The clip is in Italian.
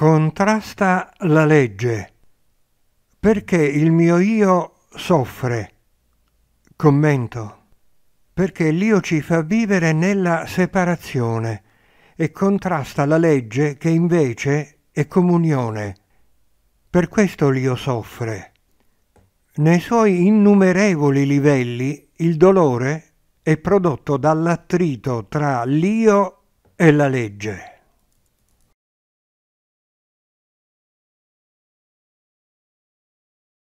contrasta la legge perché il mio io soffre. Commento. Perché l'io ci fa vivere nella separazione e contrasta la legge che invece è comunione. Per questo l'io soffre. Nei suoi innumerevoli livelli il dolore è prodotto dall'attrito tra l'io e la legge.